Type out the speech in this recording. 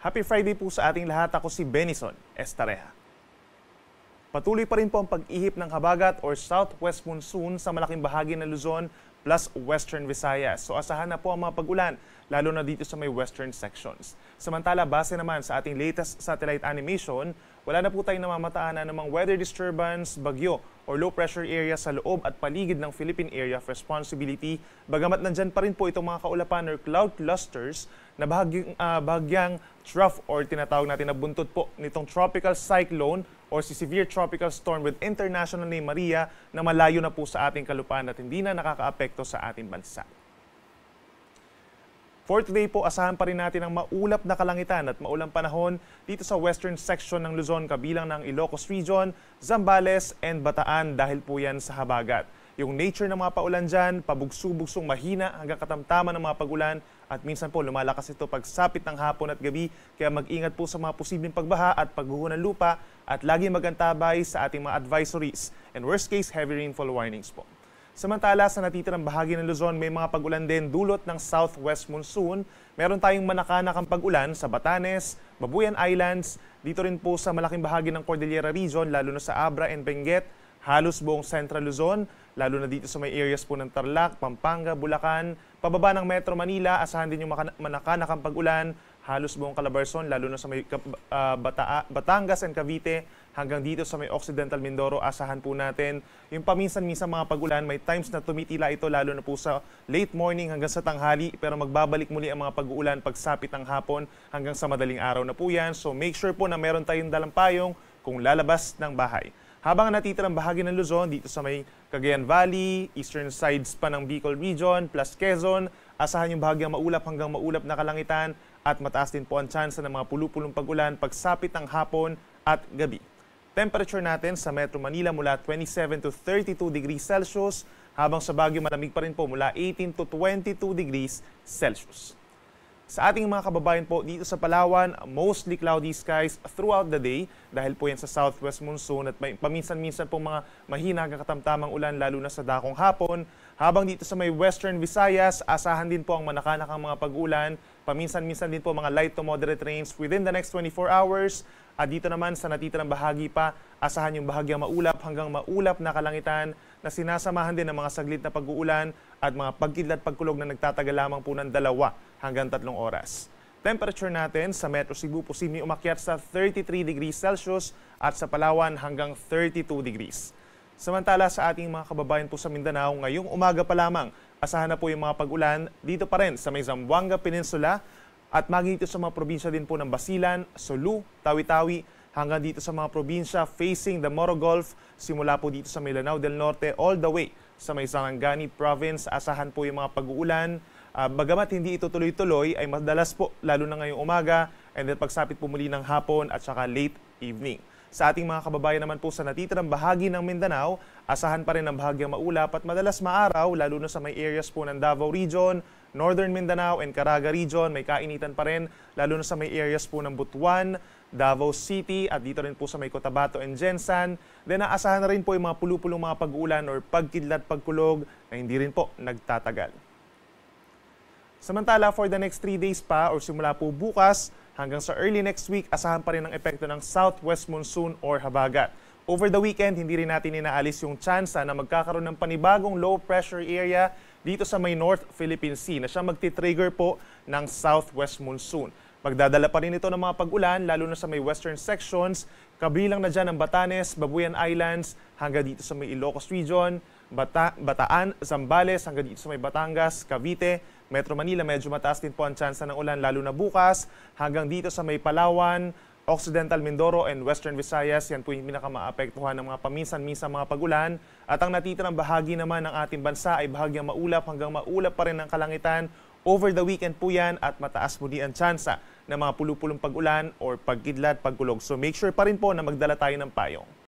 Happy Friday po sa ating lahat. Ako si Benison Estareha. Patuloy pa rin po ang pag-ihip ng habagat or southwest monsoon sa malaking bahagi ng Luzon plus western Visayas. So asahan na po ang mga pag-ulan, lalo na dito sa may western sections. Samantala, base naman sa ating latest satellite animation, wala na po tayong namamataan na namang weather disturbance, bagyo, or low pressure area sa loob at paligid ng Philippine Area of Responsibility. Bagamat nandyan pa rin po itong mga kaulapan or cloud clusters na bahagyang, uh, bahagyang trough or tinatawag natin na buntot po nitong tropical cyclone or si severe tropical storm with international name Maria na malayo na po sa ating kalupaan at hindi na nakakaapekto sa ating bansa. For today po, asahan pa rin natin ang maulap na kalangitan at maulang panahon dito sa western section ng Luzon kabilang ng Ilocos Region, Zambales, and Bataan dahil po yan sa habagat. Yung nature ng mga paulan dyan, pabugso-bugsong mahina hanggang katamtaman ng mga pagulan at minsan po lumalakas ito pagsapit ng hapon at gabi kaya mag-ingat po sa mga posibleng pagbaha at pagguho ng lupa at lagi magantabay sa ating mga advisories and worst case heavy rainfall warnings po. Samantala sa natitirang bahagi ng Luzon, may mga pag-ulan din dulot ng southwest monsoon. Meron tayong manakanak ang pag-ulan sa Batanes, Babuyan Islands, dito rin po sa malaking bahagi ng Cordillera Region, lalo na sa Abra and Benguet, halos buong Central Luzon, lalo na dito sa may areas po ng Tarlac, Pampanga, Bulacan, pababa ng Metro Manila, asahan din yung manakanak ang pag-ulan, halos buong Calabarzon, lalo na sa may uh, Bata ah, Batangas and Cavite, hanggang dito sa may Occidental Mindoro, asahan po natin. Yung paminsan-minsan mga pagulan, may times na tumitila ito, lalo na po sa late morning hanggang sa tanghali, pero magbabalik muli ang mga pag-uulan pagsapit ng hapon hanggang sa madaling araw na po yan. So make sure po na meron tayong dalampayong kung lalabas ng bahay. Habang natitirang bahagi ng Luzon, dito sa may Cagayan Valley, eastern sides pa ng Bicol Region, plus Quezon, asahan yung bahagi ang maulap hanggang maulap na kalangitan, at mataas din po ang tsansa ng mga pulupulong pag-ulan pagsapit ng hapon at gabi. Temperature natin sa Metro Manila mula 27 to 32 degrees Celsius habang sa Baguio malamig pa rin po mula 18 to 22 degrees Celsius. Sa ating mga kababayan po dito sa Palawan, mostly cloudy skies throughout the day dahil po yan sa southwest monsoon at may paminsan-minsan po mga mahina kakatamtamang ulan lalo na sa dakong hapon. Habang dito sa may western Visayas, asahan din po ang manakanakang mga pag-ulan Paminsan-minsan din po mga light to moderate rains within the next 24 hours. At dito naman sa natitirang bahagi pa, asahan yung bahagyang maulap hanggang maulap na kalangitan na sinasamahan din ng mga saglit na pag-uulan at mga pagkidlat pagkulog na nagtatagal lamang po ng dalawa hanggang tatlong oras. Temperature natin sa Metro Cebu posibleng umakyat sa 33 degrees Celsius at sa Palawan hanggang 32 degrees. Samantala sa ating mga kababayan po sa Mindanao, ngayong umaga pa lamang, asahan na po yung mga pag-ulan dito pa rin sa may Zamboanga Peninsula at maging dito sa mga probinsya din po ng Basilan, Sulu, Tawi-Tawi, hanggang dito sa mga probinsya facing the Moro Gulf, simula po dito sa Mindanao del Norte all the way sa may Sarangani Province. Asahan po yung mga pag-uulan. Uh, bagamat hindi ito tuloy-tuloy, ay madalas po, lalo na ngayong umaga, and then pagsapit po muli ng hapon at saka late evening. Sa ating mga kababayan naman po sa natitirang bahagi ng Mindanao, asahan pa rin ang bahagyang maulap at madalas maaraw lalo na sa may areas po ng Davao Region, Northern Mindanao and Caraga Region. May kainitan pa rin lalo na sa may areas po ng Butuan, Davao City at dito rin po sa may Cotabato and Jensan. Then aasahan na rin po yung mga pulupulong mga pag-ulan or pagkidlat pagkulog na hindi rin po nagtatagal. Samantala, for the next 3 days pa or simula po bukas, Hanggang sa early next week, asahan pa rin ang epekto ng southwest monsoon or habagat. Over the weekend, hindi rin natin inaalis yung tsansa na magkakaroon ng panibagong low pressure area dito sa may North Philippine Sea na siya magti-trigger po ng southwest monsoon. Magdadala pa rin ito ng mga pag-ulan, lalo na sa may western sections, kabilang na dyan ang Batanes, Babuyan Islands, hanggang dito sa may Ilocos Region, Bata, Bataan, Zambales, hanggang dito sa may Batangas, Cavite, Metro Manila, medyo mataas din po ang tsansa ng ulan lalo na bukas, hanggang dito sa may Palawan, Occidental Mindoro and Western Visayas, yan po yung pinakamaapektuhan ng mga paminsan-minsan mga pagulan. At ang natitirang bahagi naman ng ating bansa ay bahagyang maulap hanggang maulap pa rin ang kalangitan. Over the weekend po yan at mataas muli ang tsansa ng mga pulupulong pagulan or pagkidlat, pagkulog. So make sure pa rin po na magdala tayo ng payong.